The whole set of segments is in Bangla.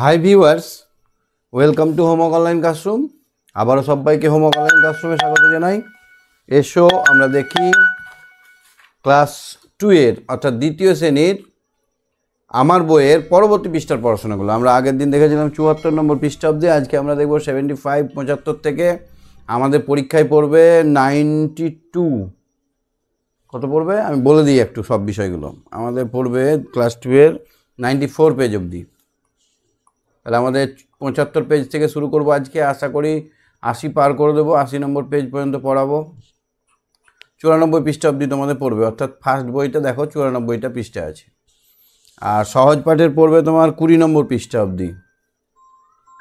হাই ভিউয়ার্স ওয়েলকাম টু হোমক অনলাইন ক্লাসরুম আবারও সবাইকে হোমক অনলাইন ক্লাসরুমে স্বাগত জানাই এসো আমরা দেখি ক্লাস টুয়ের অর্থাৎ দ্বিতীয় শ্রেণীর আমার বইয়ের পরবর্তী পৃষ্ঠার পড়াশোনাগুলো আমরা আগের দিন দেখেছিলাম চুয়াত্তর নম্বর পৃষ্ঠা অব্দি আজকে আমরা দেখব সেভেন্টি ফাইভ পঁচাত্তর থেকে আমাদের পরীক্ষায় পড়বে নাইনটি টু কত পড়বে আমি বলে দিই একটু সব বিষয়গুলো আমাদের পড়বে ক্লাস টুয়ের নাইনটি ফোর পেজ অবধি তাহলে আমাদের পঁচাত্তর পেজ থেকে শুরু করব আজকে আশা করি আশি পার করে দেবো আশি নম্বর পেজ পর্যন্ত পড়াবো চুরানব্বই পৃষ্ঠা অব্দি তোমাদের পড়বে অর্থাৎ ফার্স্ট বইটা দেখো চুরানব্বইটা পৃষ্ঠা আছে আর সহজ পাঠের পড়বে তোমার কুড়ি নম্বর পৃষ্ঠা অব্দি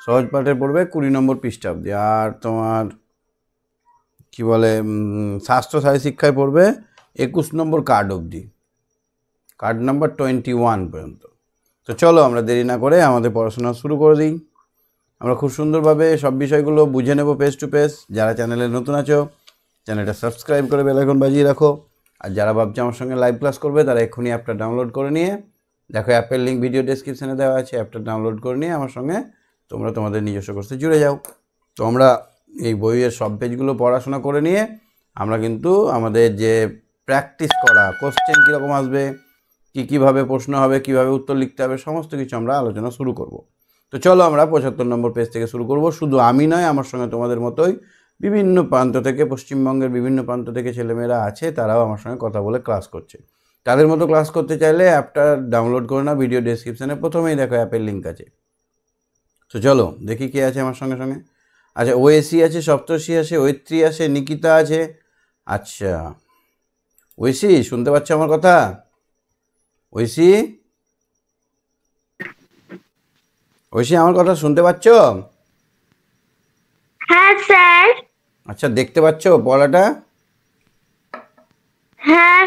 সহজ পাঠের পড়বে কুড়ি নম্বর পৃষ্ঠা অব্দি আর তোমার কি বলে স্বাস্থ্য সাহী শিক্ষায় পড়বে একুশ নম্বর কার্ড অব্দি কার্ড নম্বর টোয়েন্টি ওয়ান পর্যন্ত তো চলো আমরা দেরি না করে আমাদের পড়াশোনা শুরু করে দিই আমরা খুব সুন্দরভাবে সব বিষয়গুলো বুঝে নেব পেজ টু পেজ যারা চ্যানেলে নতুন আছো চ্যানেলটা সাবস্ক্রাইব করে বেলাইকন বাজিয়ে রাখো আর যারা ভাবছে আমার সঙ্গে লাইভ ক্লাস করবে তারা এক্ষুনি অ্যাপটা ডাউনলোড করে নিয়ে দেখো অ্যাপের লিঙ্ক ভিডিও ডিসক্রিপশানে দেওয়া আছে অ্যাপটা ডাউনলোড করে নিয়ে আমার সঙ্গে তোমরা তোমাদের নিজস্ব কোর্সে জুড়ে যাও তো আমরা এই বইয়ের সব পেজগুলো পড়াশোনা করে নিয়ে আমরা কিন্তু আমাদের যে প্র্যাকটিস করা কোশ্চেন কীরকম আসবে কি কিভাবে প্রশ্ন হবে কিভাবে উত্তর লিখতে হবে সমস্ত কিছু আমরা আলোচনা শুরু করব তো চলো আমরা পঁচাত্তর নম্বর পেজ থেকে শুরু করব শুধু আমি নয় আমার সঙ্গে তোমাদের মতোই বিভিন্ন প্রান্ত থেকে পশ্চিমবঙ্গের বিভিন্ন প্রান্ত থেকে ছেলেমেয়েরা আছে তারাও আমার সঙ্গে কথা বলে ক্লাস করছে তাদের মতো ক্লাস করতে চাইলে অ্যাপটা ডাউনলোড করে না ভিডিও ডিসক্রিপশানে প্রথমেই দেখো অ্যাপের লিঙ্ক আছে তো চলো দেখি কে আছে আমার সঙ্গে সঙ্গে আচ্ছা ওএসি আছে সপ্তর্ষি আছে ওয়েত্রী আছে নিকিতা আছে আচ্ছা ওয়েসি শুনতে পাচ্ছ আমার কথা ঐশী ঐশী আমার কথা শুনতে পাচ্ছ হ্যাঁ স্যার আচ্ছা দেখতে পাচ্ছ পড়াটা হ্যাঁ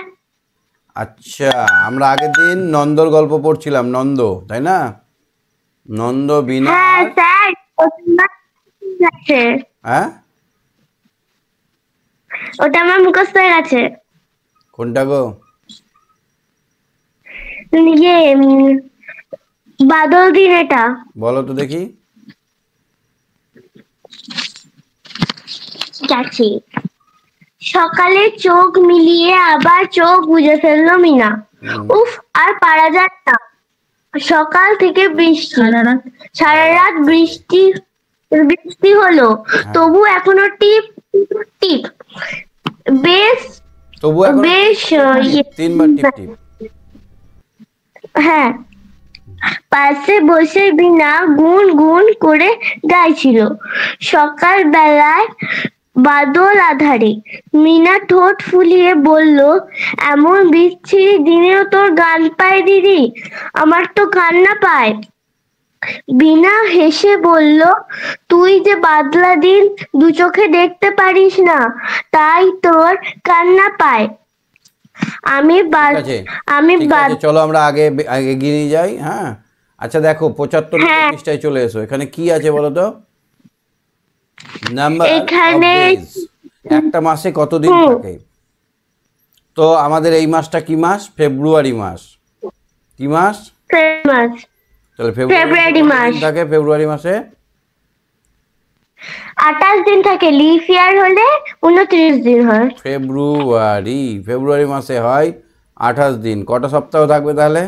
আচ্ছা আমরা আগের দিন নন্দর গল্প পড়ছিলাম নন্দ তাই না নন্দ বিনা হ্যাঁ স্যার হ্যাঁ ওটা আমার মুখস্থ হয়ে গেছে কোনটা গো ইয়ে বাদল দিন এটা বলো তো দেখি সকালে চোখ মিলিয়ে আবার চোখ বুঝে ফেললো মিনা উফ আর পারা যায় না সকাল থেকে বৃষ্টি সারা রাত বৃষ্টি বৃষ্টি হলো হ্যাঁ। তবু এখনো টিপ টিপ বেশ তবু বেশ ইয়ে। তিনবার টিপ টিপ হ্যাঁ পাশে বসে বিনা গুন গুন করে গাইছিল সকাল বেলায় বাদল আধারে মিনা ঠোঁট ফুলিয়ে বলল এমন বিচ্ছিরি দিনেও তোর গান পায় দিদি আমার তো কান্না পায় বিনা হেসে বলল তুই যে বাদলা দিন দু চোখে দেখতে পারিস না তাই তোর কান্না পায় আমি আমি চলো আমরা আগে এগিয়ে নিয়ে যাই হ্যাঁ আচ্ছা দেখো পঁচাত্তর হ্যাঁ। পৃষ্ঠায় চলে এসো এখানে কি আছে বলো তো এখানে একটা মাসে কতদিন থাকে তো আমাদের এই মাসটা কি মাস ফেব্রুয়ারি মাস কি মাস মাস তাহলে ফেব্রুয়ারি মাস থাকে ফেব্রুয়ারি মাসে আঠাশ দিন থাকে লিপ ইয়ার হলে উনত্রিশ দিন হয় ফেব্রুয়ারি ফেব্রুয়ারি মাসে হয় আঠাশ দিন কটা সপ্তাহ থাকবে তাহলে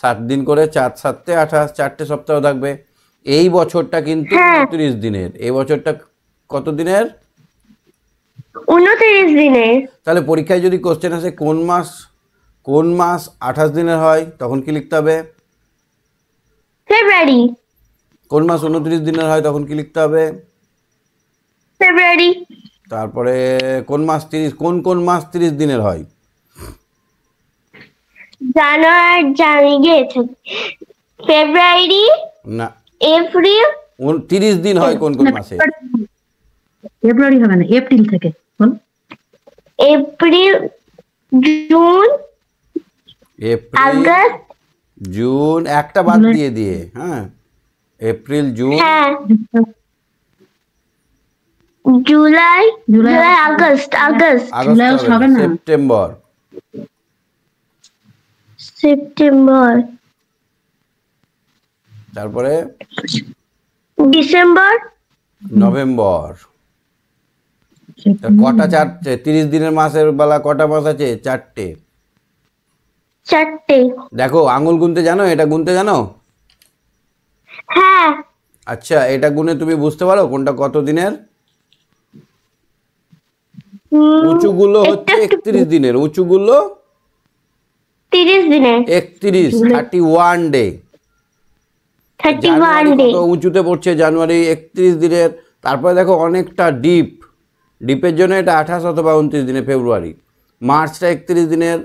সাত দিন করে চার সাতটে আঠাশ চারটে সপ্তাহ থাকবে এই বছরটা কিন্তু হ্যাঁ। উনত্রিশ দিনের এই বছরটা কত দিনের উনত্রিশ দিনের তাহলে পরীক্ষায় যদি কোশ্চেন আসে কোন মাস কোন মাস আঠাশ দিনের হয় তখন কি লিখতে হবে ফেব্রুয়ারি কোন মাস উনত্রিশ দিনের হয় তখন কি লিখতে হবে ফেব্রুয়ারি তারপরে কোন মাস 30 কোন কোন মাস 30 দিনের হয় জানুয়ারি জানি গেছে ফেব্রুয়ারি না এপ্রিল 30 দিন হয় কোন কোন মাসে ফেব্রুয়ারি হবে না এপ্রিল থেকে April June April August June একটা বাদ দিয়ে দিয়ে হ্যাঁ এপ্রিল জুন হ্যাঁ July July August August July হবে না সেপ্টেম্বর সেপ্টেম্বর তারপরে ডিসেম্বর নভেম্বর কটা চারটে তিরিশ দিনের মাসের বেলা কটা মাস আছে চারটে চারটে দেখো আঙুল গুনতে জানো এটা গুনতে জানো হ্যাঁ আচ্ছা এটা গুনে তুমি বুঝতে পারো কোনটা কত দিনের উঁচুগুলো হচ্ছে একত্রিশ দিনের উঁচুগুলো তিরিশ দিনের একত্রিশ থার্টি ওয়ান ডে উঁচুতে পড়ছে জানুয়ারি একত্রিশ দিনের তারপরে দেখো অনেকটা ডিপ ডিপের জন্য এটা আঠাশ অথবা উনত্রিশ দিনে ফেব্রুয়ারি মার্চটা একত্রিশ দিনের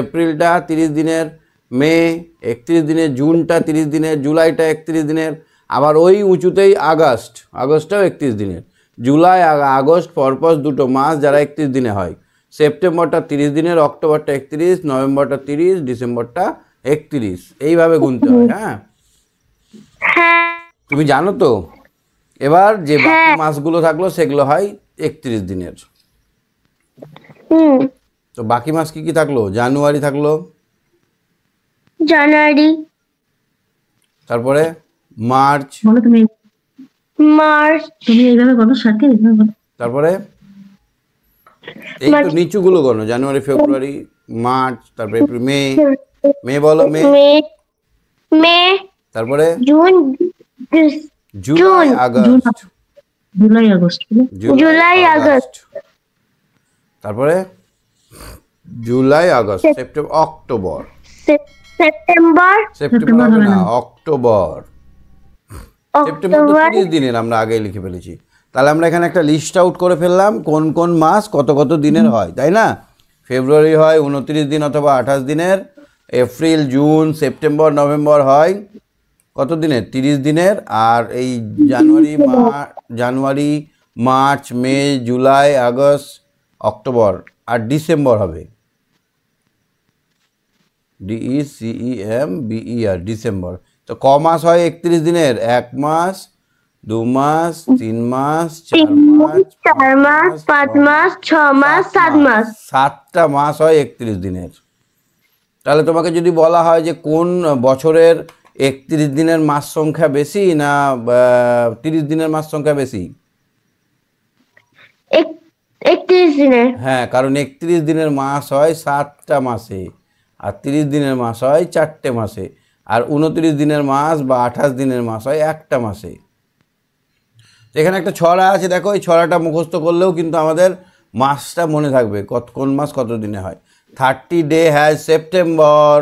এপ্রিলটা তিরিশ দিনের মে একত্রিশ দিনের জুনটা তিরিশ দিনের জুলাইটা একত্রিশ দিনের আবার ওই উঁচুতেই আগস্ট আগস্টটাও একত্রিশ দিনের জুলাই আর আগস্ট পরপর দুটো মাস যারা একত্রিশ দিনে হয় সেপ্টেম্বরটা তিরিশ দিনের অক্টোবরটা একত্রিশ নভেম্বরটা তিরিশ ডিসেম্বরটা একত্রিশ এইভাবে গুনতে হয় হ্যাঁ, হ্যাঁ। তুমি জানো তো এবার যে হ্যাঁ। বাকি মাসগুলো থাকলো সেগুলো হয় একত্রিশ দিনের তো বাকি মাস কি কি থাকলো জানুয়ারি থাকলো জানুয়ারি তারপরে মার্চ তারপরে নিচু গুলো গণো জানুয়ারি ফেব্রুয়ারি মার্চ তারপরে এপ্রিল মে মে বলো মে মে তারপরে June July August July August July August তারপরে July August September October September September না অক্টোবর সেপ্টেম্বর তিরিশ দিনের আমরা আগে লিখে ফেলেছি তাহলে আমরা এখানে একটা লিস্ট আউট করে ফেললাম কোন কোন মাস কত কত দিনের হয় তাই না ফেব্রুয়ারি হয় উনত্রিশ দিন অথবা আঠাশ দিনের এপ্রিল জুন সেপ্টেম্বর নভেম্বর হয় কত দিনের তিরিশ দিনের আর এই January January March May July August October আর ডিসেম্বর হবে D E C E M B E R December তো ক মাস হয় একত্রিশ দিনের এক মাস দু মাস তিন মাস চার মাস মাস পাঁচ মাস ছ মাস সাত মাস সাতটা মাস হয় একত্রিশ দিনের তাহলে তোমাকে যদি বলা হয় যে কোন বছরের একত্রিশ দিনের মাস সংখ্যা বেশি না তিরিশ দিনের মাস সংখ্যা বেশি একত্রিশ দিনের হ্যাঁ কারণ একত্রিশ দিনের মাস হয় সাতটা মাসে আর তিরিশ দিনের মাস হয় চারটে মাসে আর উনত্রিশ দিনের মাস বা আঠাশ দিনের মাস হয় একটা মাসে এখানে একটা ছড়া আছে দেখো এই ছড়াটা মুখস্থ করলেও কিন্তু আমাদের মাসটা মনে থাকবে কত কোন মাস কত দিনে হয় thirty day has September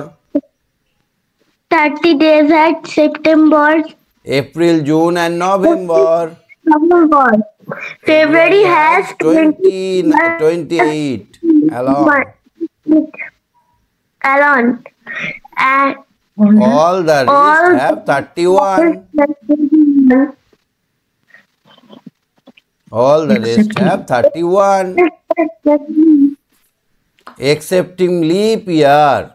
thirty day has September April June and November November February has twenty twenty eight alone alone Mm-hmm. All the rest have 31. All the rest have 31. Excepting leap year.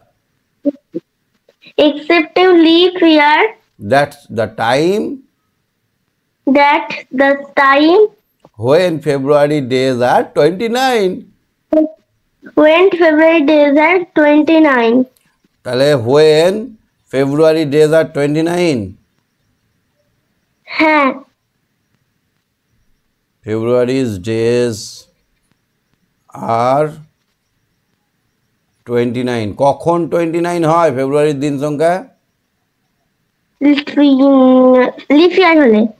Excepting leap year. That's the time. That the time. When February days are 29. When February days are 29. when February days are twenty nine হ্যাঁ February days are twenty nine কখন টোয়েন্টি নাইন হয় ফেব্রুয়ারির দিন সংখ্যা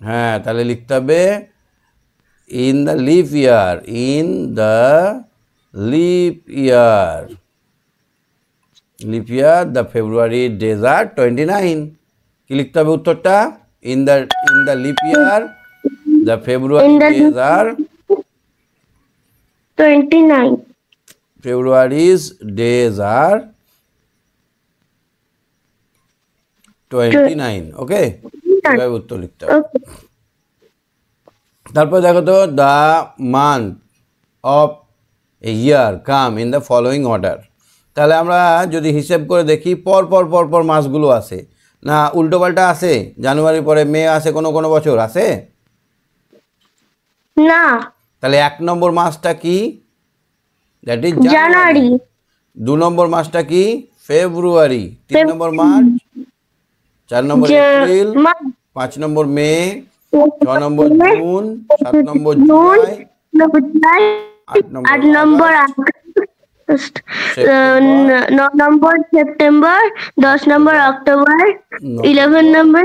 হ্যাঁ তাহলে লিখতে হবে in the leap year in the leap year leap year the February days are twenty nine কি লিখতে হবে উত্তরটা in the in the leap year the February days are twenty nine February's days are twenty nine okay এভাবে উত্তর লিখতে হবে তারপর দেখো তো the month of year come in the following order তাহলে আমরা যদি হিসেব করে দেখি পর পর পর পর মাসগুলো আছে না উল্টোপাল্টা আছে জানুয়ারি পরে মে আছে কোনো কোনো বছর আছে না তাহলে এক নম্বর মাসটা কি দ্যাট ইজ জানুয়ারি দু নম্বর মাসটা কি ফেব্রুয়ারি তিন নম্বর মার্চ চার নম্বর এপ্রিল পাঁচ নম্বর মে ছ নম্বর জুন সাত নম্বর জুলাই আট নম্বর নম্বর সেপ্টেম্বর uh, দশ নম্বর অক্টোবর ইলেভেন নম্বর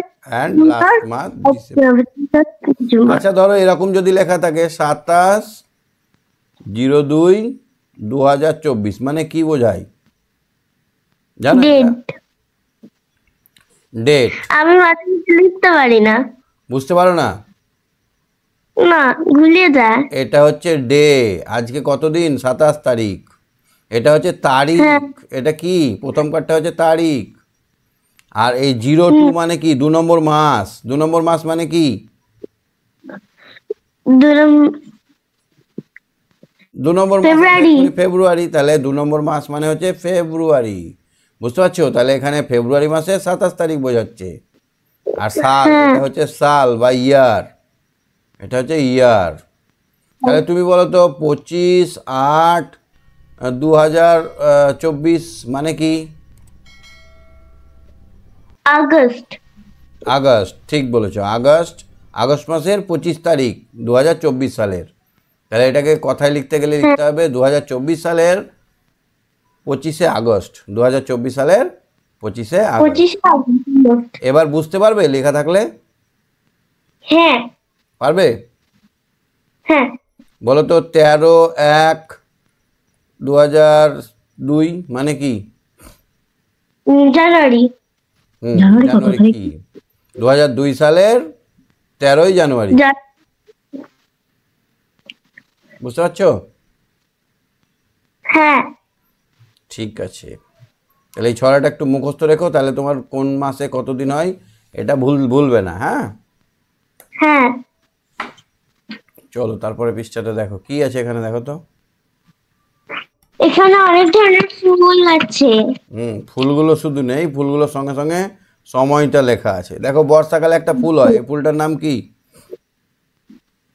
আচ্ছা ধরো এরকম যদি লেখা থাকে সাতাশ জিরো দুই দু হাজার চব্বিশ মানে কি বোঝায় জানো ডেট আমি লিখতে পারি না বুঝতে পারো না না ভুলে যায় এটা হচ্ছে ডে আজকে কতদিন সাতাশ তারিখ এটা হচ্ছে তারিখ হ্যাঁ। এটা কি প্রথম কার্ডটা হচ্ছে তারিখ আর এই জিরো টু মানে কি দু নম্বর মাস দু নম্বর মাস মানে কি দু নম্বর মানে ফেব্রুয়ারি তাহলে দু নম্বর মাস মানে হচ্ছে ফেব্রুয়ারি বুঝতে পারছো তাহলে এখানে ফেব্রুয়ারি মাসে সাতাশ তারিখ বোঝাচ্ছে আর সাল হ্যাঁ। এটা হচ্ছে সাল বা ইয়ার এটা হচ্ছে ইয়ার তাহলে তুমি বলো তো পঁচিশ আট দু মানে কি আগস্ট আগস্ট ঠিক বলেছ আগস্ট আগস্ট মাসের পঁচিশ তারিখ দু সালের তাহলে এটাকে কথায় লিখতে গেলে হ্যাঁ। লিখতে হবে দু সালের পঁচিশে আগস্ট দু সালের পঁচিশে আগস্ট এবার বুঝতে পারবে লেখা থাকলে হ্যাঁ পারবে হ্যাঁ বলো তো তেরো এক দু হাজার দুই মানে কি জানুয়ারি জানুয়ারি কি দু হাজার দুই সালের তেরোই জানুয়ারি বুঝতে পারছো হ্যাঁ ঠিক আছে তাহলে এই ছড়াটা একটু মুখস্থ রেখো তাহলে তোমার কোন মাসে কতদিন হয় এটা ভুল ভুলবে না হ্যাঁ হ্যাঁ চলো তারপরে পৃষ্ঠাটা দেখো কি আছে এখানে দেখো তো এখানে অনেক ধরনের ফুল আছে হুম ফুলগুলো শুধু নেই ফুলগুলোর সঙ্গে সঙ্গে সময়টা লেখা আছে দেখো বর্ষাকালে একটা ফুল হয় এই ফুলটার নাম কি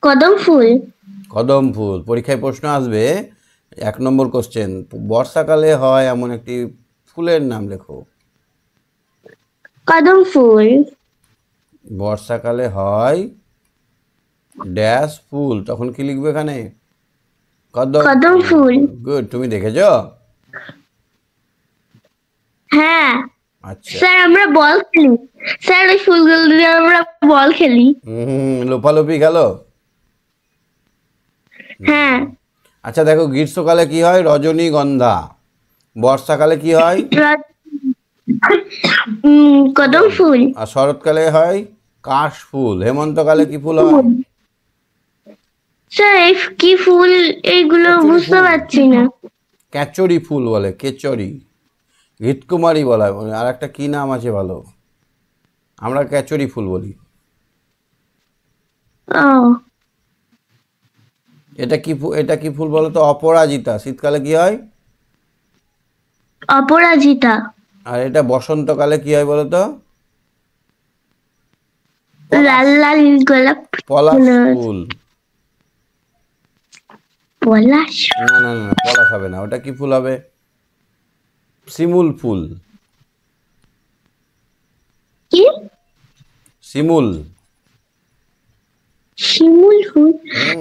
কদম ফুল কদম ফুল পরীক্ষায় প্রশ্ন আসবে এক নম্বর কোশ্চেন বর্ষাকালে হয় এমন একটি ফুলের নাম লেখো কদম ফুল বর্ষাকালে হয় ড্যাশ ফুল তখন কি লিখবে এখানে কদম কদম ফুল গুড তুমি দেখেছো হ্যাঁ আচ্ছা স্যার আমরা বল খেলি স্যার ওই ফুলগুলো দিয়ে আমরা বল খেলি লোপালোপি হ্যাঁ আচ্ছা দেখো গ্রীষ্মকালে কি হয় রজনীগন্ধা বর্ষাকালে কি হয় কদম ফুল আর শরৎকালে হয় কাশ ফুল হেমন্তকালে কি ফুল হয় স্যার কি ফুল এইগুলো বুঝতে পারছি না ক্যাচরি ফুল বলে কেচরি ঘিটকুমারি বলা আর একটা কি নাম আছে ভালো আমরা কেচরি ফুল বলি এটা কি এটা কি ফুল বলতো অপরাজিতা শীতকালে কি হয় অপরাজিতা আর এটা বসন্তকালে কি হয় বলতো লাল লাল গোলাপ পলাশ ফুল পলাশ না না না পলাশ হবে না ওটা কি ফুল হবে শিমুল ফুল কি শিমুল শিমুল ফুল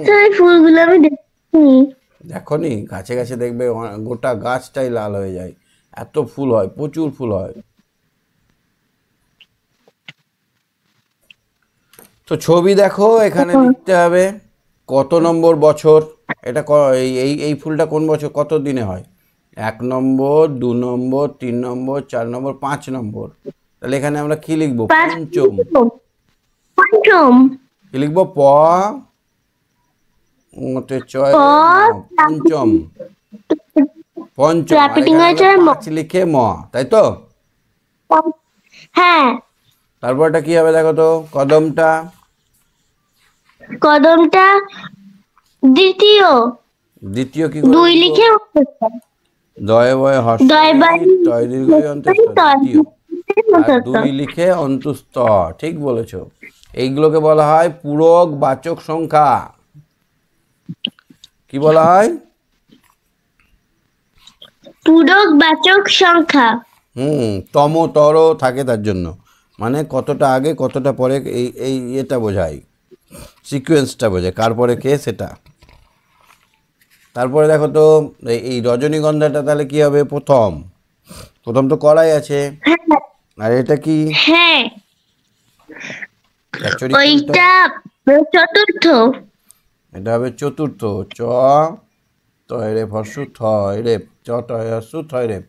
তাই ফুলগুলো আমি গাছে গাছে দেখবে গোটা গাছটাই লাল হয়ে যায় এত ফুল হয় প্রচুর ফুল হয় তো ছবি দেখো এখানে লিখতে হবে কত নম্বর বছর এটা এই এই ফুলটা কোন বছর কত দিনে হয় এক নম্বর দু নম্বর তিন নম্বর চার নম্বর পাঁচ নম্বর তাহলে এখানে আমরা কি লিখবো পঞ্চম পঞ্চম কি লিখবো প পঞ্চম পঞ্চম লিখে ম তাই তো হ্যাঁ তারপরটা কি হবে দেখো তো কদমটা কদমটা দ্বিতীয় দ্বিতীয় কি দুই লিখে দয়ে বয়ে দুই লিখে অন্তুস্ত ঠিক বলেছো এইগুলোকে বলা হয় পূরক বাচক সংখ্যা কি বলা হয় পূরক বাচক সংখ্যা হুম তম তর থাকে তার জন্য মানে কতটা আগে কতটা পরে এই এই এটা বোঝায় সিকুয়েন্সটা বোঝায় কার পরে কে সেটা তারপরে দেখো তো এই রজনীগন্ধাটা তাহলে কি হবে প্রথম প্রথম তো কলাই আছে হ্যাঁ। আর এটা কি হ্যাঁ ওইটা চতুর্থ এটা হবে চতুর্থ চ তয় রেপ হর্ষু থয় রেপ চ তয় হর্ষু থয় রেপ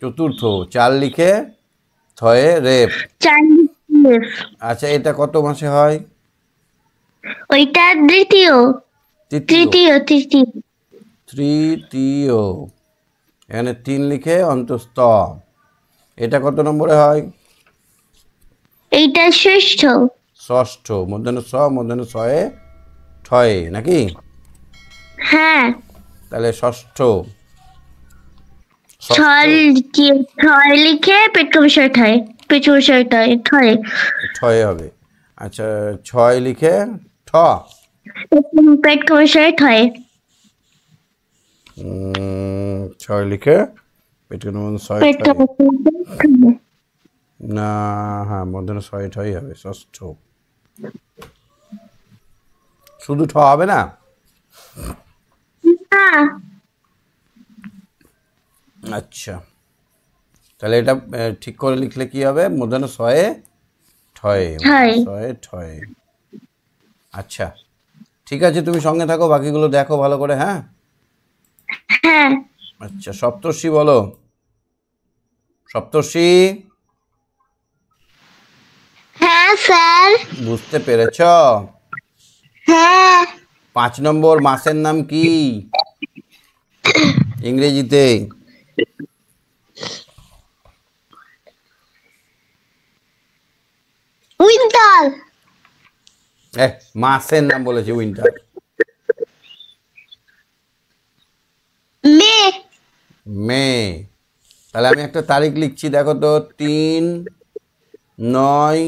চতুর্থ চার লিখে থয়ে রেপ চার আচ্ছা এটা কত মাসে হয় ওইটা তৃতীয় তৃতীয় তৃতীয় এখানে তিন লিখে অন্তস্থ এটা কত নম্বরে হয় এইটা ষষ্ঠ ষষ্ঠ মধ্যাহ্ন ছ মধ্যাহ্ন ছয়ে ছয়ে নাকি হ্যাঁ তাহলে ষষ্ঠ ছয় লিখে পেট কমিশন হয় পেছনের সারিটা ঠয়ে ছয় হবে আচ্ছা ছয় লিখে ঠ পেট কমার ঠয়ে ছয় লিখে পেট কমার ছয় না হ্যাঁ মধ্যে ছয় ঠয়ে হবে ষষ্ঠ শুধু ঠ হবে না আচ্ছা তাহলে এটা ঠিক করে লিখলে কি হবে মধ্যাহ্ন ছয়ে ঠয়ে ছয়ে ঠয়ে আচ্ছা ঠিক আছে তুমি সঙ্গে থাকো বাকিগুলো দেখো ভালো করে হ্যাঁ? হ্যাঁ আচ্ছা সপ্তর্ষি বলো সপ্তর্ষি হ্যাঁ স্যার বুঝতে পেরেছ হ্যাঁ পাঁচ নম্বর মাসের নাম কি ইংরেজিতে উইন্টার এ মাসের নাম বলেছি উইন্টার মে মে তাহলে আমি একটা তারিখ লিখছি দেখো তো তিন নয়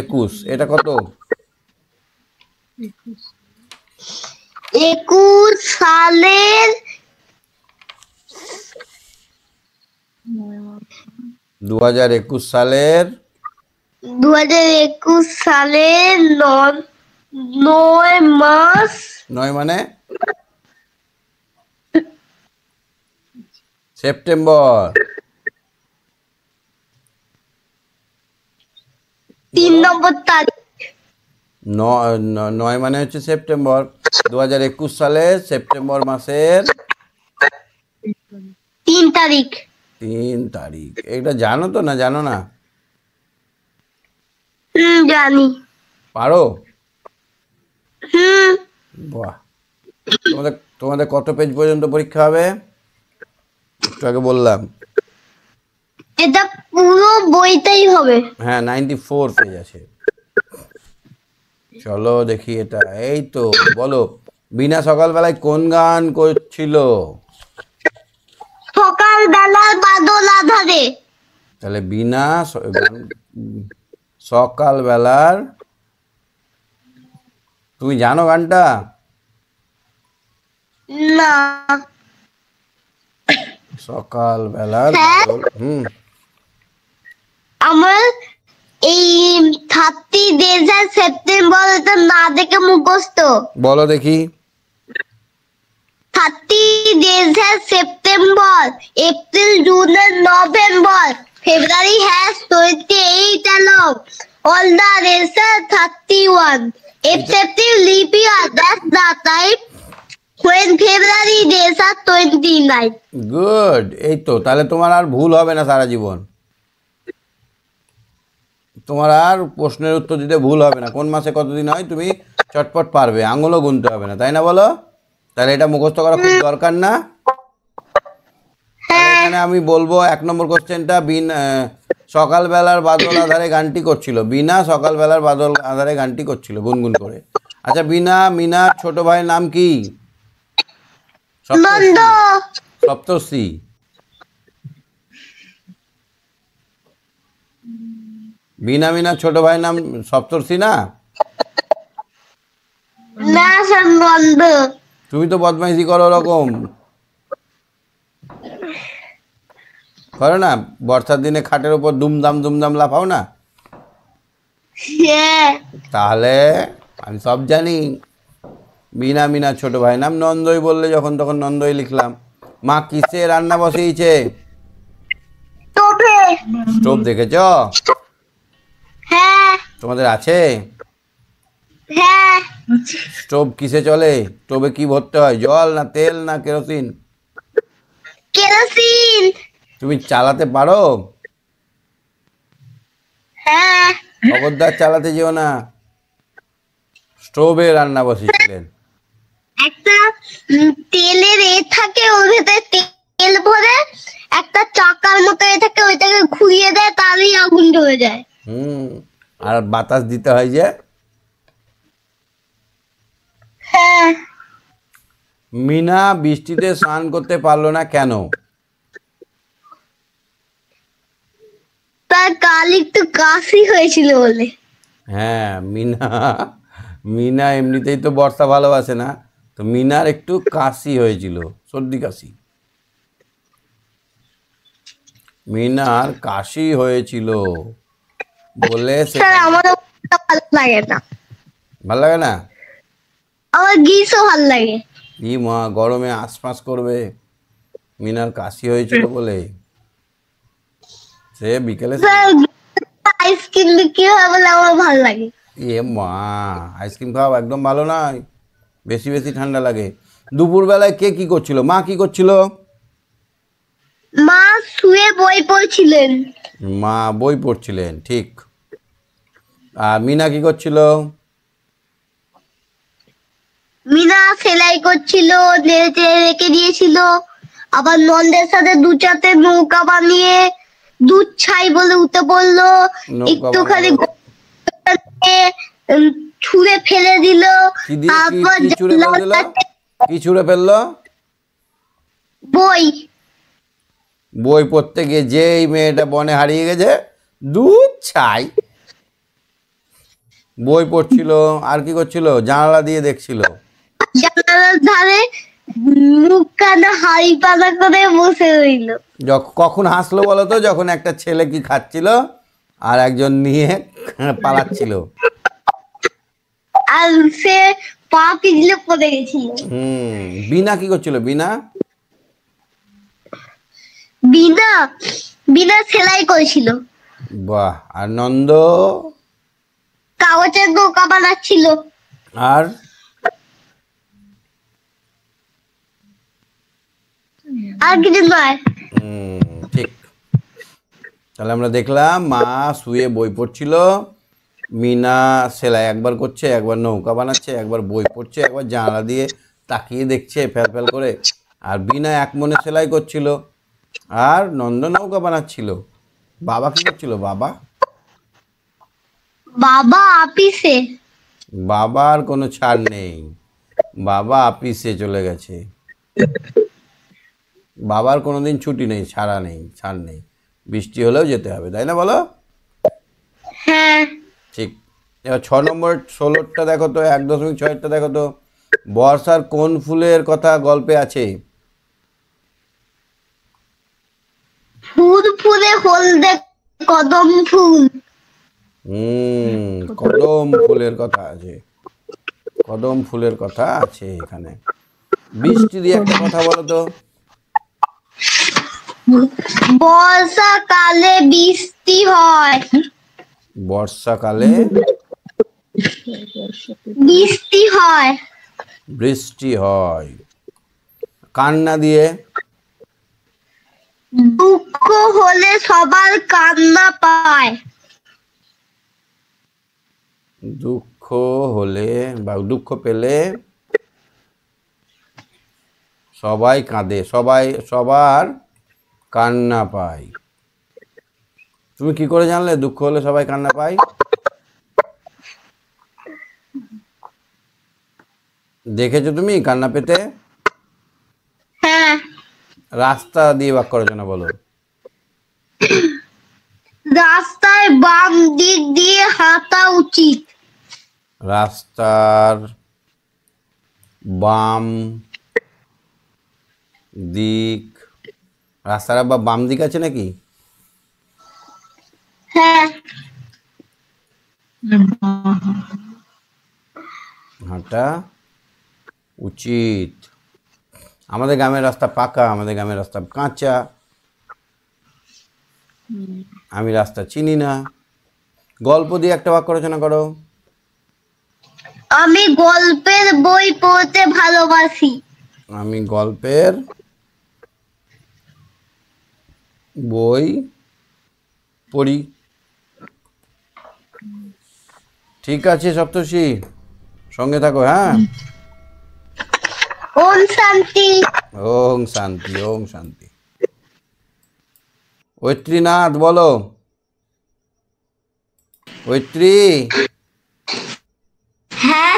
একুশ এটা কত একুশ সালের দু হাজার একুশ সালের দু হাজার একুশ সালে নয় মাস নয় মানে সেপ্টেম্বর তিন নম্বর তারিখ নয় মানে হচ্ছে সেপ্টেম্বর দু হাজার একুশ সালে সেপ্টেম্বর মাসের তিন তারিখ তিন তারিখ এটা জানো তো না জানো না জানি পারো বাহ তোমাদের তোমাদের কত পেজ পর্যন্ত পরীক্ষা হবে একটু আগে বললাম এটা পুরো বইটাই হবে হ্যাঁ 94 পেজ আছে চলো দেখি এটা এই তো বলো বিনা সকালবেলায় কোন গান করছিল সকালবেলা বাদল আধারে তাহলে বিনা সকাল বেলার তুমি জানো গানটা না বেলার হ্যাঁ? হুম আমার এই থার্টি ডেজ আর সেপ্টেম্বর না দেখে মুখস্ত বলো দেখি thirty days are September April June আর November February has 28 along. All the days are 31. Except in leap year, that's the time when February days are 29. Good. এই তো তাহলে তোমার আর ভুল হবে না সারা জীবন তোমার আর প্রশ্নের উত্তর দিতে ভুল হবে না কোন মাসে কতদিন হয় তুমি চটপট পারবে আঙুলও গুনতে হবে না তাই না বলো তাহলে এটা মুখস্থ করা খুব দরকার না এখানে আমি বলবো এক নম্বর কোশ্চেনটা বিন সকালবেলার বাদল আধারে গানটি করছিল বিনা সকালবেলার বাদল আধারে গানটি করছিল গুনগুন করে আচ্ছা বিনা মিনা ছোট ভাইয়ের নাম কি সপ্তশ্রী বিনা মিনা ছোট ভাইয়ের নাম সপ্তর্ষী না তুমি তো বদমাইশি করো ওরকম করো না বর্ষার দিনে খাটের উপর দুমদাম দুমদাম লাফাও না হ্যাঁ। তাহলে আমি সব জানি বিনা মিনা ছোট ভাই নাম নন্দই বললে যখন তখন নন্দই লিখলাম মা কিসে রান্না বসিয়েছে স্টোভ দেখেছ হ্যাঁ। তোমাদের আছে স্টোভ হ্যাঁ। কিসে চলে স্টোভে কি ভরতে হয় জল না তেল না কেরোসিন কেরোসিন তুমি চালাতে পারো হ্যাঁ খবরদার চালাতে যেও না স্টোভে রান্না বসিয়েছিলেন একটা তেলের এ থাকে ওর ভেতরে তেল ভরে একটা চাকার মতো এ থাকে ওইটাকে ঘুরিয়ে দেয় তাহলেই আগুন ধরে যায় হুম আর বাতাস দিতে হয় যে হ্যাঁ মিনা বৃষ্টিতে স্নান করতে পারলো না কেন তার কাল একটু কাশি হয়েছিল বলে হ্যাঁ মিনা মিনা এমনিতেই তো বর্ষা ভালোবাসে না তো মিনার একটু কাশি হয়েছিল সর্দি কাশি মিনার কাশি হয়েছিল বলে ভালো লাগে না ভালো লাগে না আমার গ্রীষ্ম ভালো লাগে ই মা গরমে আশপাশ করবে মিনার কাশি হয়েছিল বলে সে বিকেলে আইসক্রিম কি হবে বলে আমার ভালো লাগে এ মা আইসক্রিম খাওয়া একদম ভালো নয় বেশি বেশি ঠান্ডা লাগে দুপুরবেলায় কে কি করছিল মা কি করছিল মা শুয়ে বই পড়ছিলেন মা বই পড়ছিলেন ঠিক আর মিনা কি করছিল মিনা সেলাই করছিল নেড়ে রেখে দিয়েছিল আবার নন্দের সাথে দু চারটে নৌকা বানিয়ে দুধ ছাই বলে উঠে একটু খালি ছুঁড়ে ফেলে দিল তারপর কি ছুঁড়ে ফেললো বই বই পড়তে গিয়ে যেই মেয়েটা বনে হারিয়ে গেছে দুধ ছাই বই পড়ছিল আর কি করছিল জানালা দিয়ে দেখছিল জানালার ধারে মুখখানা হাই করে বসে রইল কখন হাসলো বলতো যখন একটা ছেলে কি খাচ্ছিল আর একজন নিয়ে পালাচ্ছিল আর সে পা পড়ে গেছিল হুম বিনা কি করছিল বিনা বিনা বিনা সেলাই করেছিল বাহ আর নন্দ কাগজের নৌকা বানাচ্ছিল আর আর কিছু নয় ঠিক তাহলে আমরা দেখলাম মা শুয়ে বই পড়ছিল মিনা সেলাই একবার করছে একবার নৌকা বানাচ্ছে একবার বই পড়ছে একবার জানলা দিয়ে তাকিয়ে দেখছে ফ্যাল ফ্যাল করে আর বিনা এক মনে সেলাই করছিল আর নন্দ নৌকা বানাচ্ছিল বাবা কি করছিল বাবা বাবা আপিসে বাবার কোনো ছাড় নেই বাবা আপিসে চলে গেছে বাবার কোনো দিন ছুটি নেই ছাড়া নেই ছাড় নেই বৃষ্টি হলেও যেতে হবে তাই না বলো হ্যাঁ। ঠিক এবার ছ নম্বর ষোলোটা দেখো তো এক দশমিক ছয়টা দেখো তো বর্ষার কোন ফুলের কথা গল্পে আছে ফুরফুরে হলদে কদম ফুল হুম কদম ফুলের কথা আছে কদম ফুলের কথা আছে এখানে বৃষ্টি দিয়ে একটা কথা বলো তো বর্ষাকালে বৃষ্টি হয় বর্ষাকালে বৃষ্টি হয় বৃষ্টি হয় কান্না দিয়ে দুঃখ হলে সবার কান্না পায় দুঃখ হলে বা দুঃখ পেলে সবাই কাঁদে সবাই সবার কান্না পাই তুমি কি করে জানলে দুঃখ হলে সবাই কান্না পাই দেখেছো তুমি কান্না পেতে হ্যাঁ। রাস্তা দিয়ে বাক করার জন্য বলো রাস্তায় বাম দিক দিয়ে হাঁটা উচিত রাস্তার বাম দিক রাস্তার আব্বা বাম দিক আছে নাকি হ্যাঁ। হাঁটা উচিত আমাদের গ্রামের রাস্তা পাকা আমাদের গ্রামের রাস্তা কাঁচা আমি রাস্তা চিনি না গল্প দিয়ে একটা বাক্য রচনা করো আমি গল্পের বই পড়তে ভালোবাসি আমি গল্পের বই পড়ি ঠিক আছে সপ্তষী সঙ্গে থাকো হ্যাঁ ওম শান্তি ওম শান্তি ওম শান্তি ঐত্রীনাথ বলো ঐত্রী হ্যাঁ,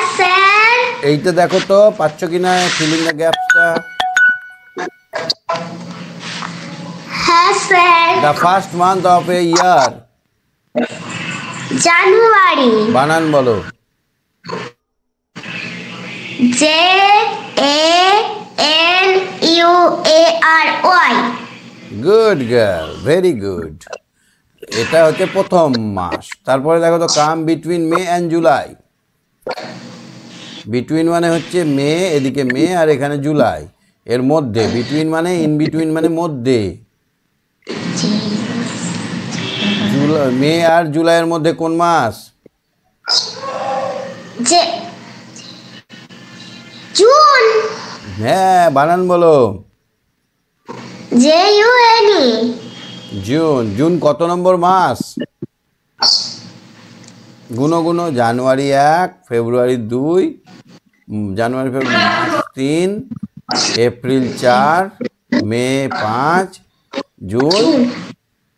এইটা দেখো তো পাচ্ছ কিনা ফিলিং দ্য গ্যাপসটা Yes, sir. The first month of a year. January বানান বলো J A N U A R Y good girl very good এটা হচ্ছে প্রথম মাস তারপরে দেখো তো come between May and July between মানে হচ্ছে মে এদিকে মে আর এখানে জুলাই এর মধ্যে বিটুইন মানে ইন বিটুইন মানে মধ্যে জুলাই মে আর জুলাইয়ের মধ্যে কোন মাস যে জুন হ্যাঁ বানান বলো J U N E June June কত নম্বর মাস গুনো গুনো জানুয়ারি এক ফেব্রুয়ারি দুই জানুয়ারি ফেব্রুয়ারি তিন এপ্রিল চার মে পাঁচ জুন